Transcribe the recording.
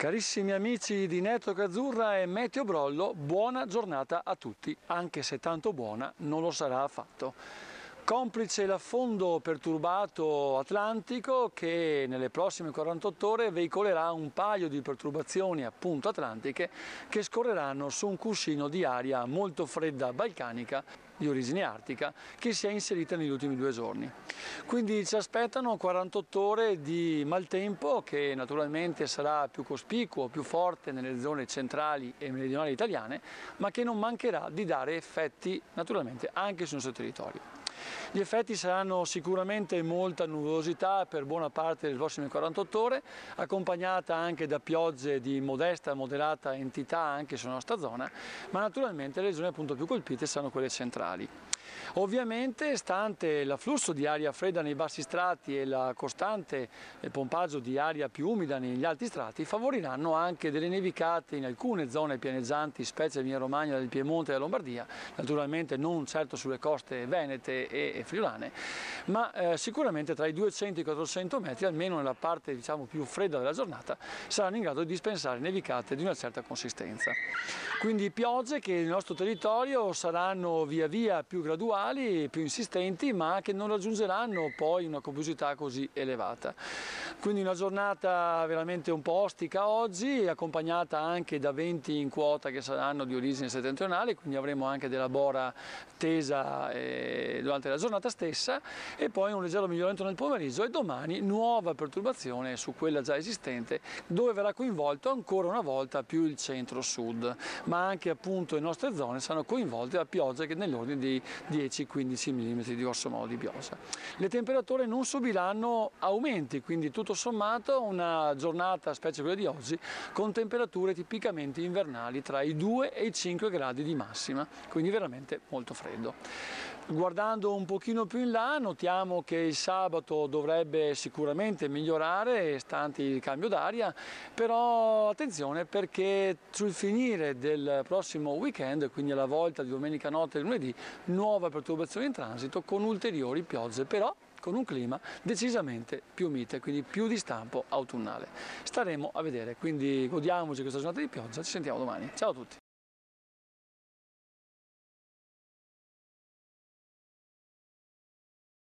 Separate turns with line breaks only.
Carissimi amici di Network Azzurra e Meteo Brollo, buona giornata a tutti, anche se tanto buona non lo sarà affatto. Complice l'affondo perturbato atlantico che nelle prossime 48 ore veicolerà un paio di perturbazioni appunto atlantiche che scorreranno su un cuscino di aria molto fredda balcanica di origine artica che si è inserita negli ultimi due giorni. Quindi ci aspettano 48 ore di maltempo che naturalmente sarà più cospicuo, più forte nelle zone centrali e meridionali italiane, ma che non mancherà di dare effetti naturalmente anche sul nostro territorio. Gli effetti saranno sicuramente molta nuvolosità per buona parte delle prossime 48 ore, accompagnata anche da piogge di modesta, moderata entità anche sulla nostra zona, ma naturalmente le zone appunto più colpite saranno quelle centrali. Ovviamente, stante l'afflusso di aria fredda nei bassi strati e la costante eh, pompaggio di aria più umida negli alti strati, favoriranno anche delle nevicate in alcune zone pianeggianti, specie via Romagna, del Piemonte e della Lombardia, naturalmente non certo sulle coste venete e friulane, ma eh, sicuramente tra i 200 e i 400 metri, almeno nella parte diciamo, più fredda della giornata, saranno in grado di dispensare nevicate di una certa consistenza. Quindi piogge che nel nostro territorio saranno via via più graduali graduali, più insistenti, ma che non raggiungeranno poi una complessità così elevata. Quindi una giornata veramente un po' ostica oggi, accompagnata anche da venti in quota che saranno di origine settentrionale, quindi avremo anche della bora tesa eh, durante la giornata stessa e poi un leggero miglioramento nel pomeriggio e domani nuova perturbazione su quella già esistente dove verrà coinvolto ancora una volta più il centro-sud, ma anche appunto le nostre zone saranno coinvolte da piogge che nell'ordine di 10-15 mm di grosso modo di biosa. Le temperature non subiranno aumenti, quindi tutto sommato una giornata, specie quella di oggi, con temperature tipicamente invernali tra i 2 e i 5 gradi di massima, quindi veramente molto freddo. Guardando un pochino più in là notiamo che il sabato dovrebbe sicuramente migliorare stante il cambio d'aria, però attenzione perché sul finire del prossimo weekend, quindi alla volta di domenica notte e lunedì, nuova perturbazione in transito con ulteriori piogge, però con un clima decisamente più mite, quindi più di stampo autunnale. Staremo a vedere, quindi godiamoci questa giornata di pioggia, ci sentiamo domani. Ciao a tutti!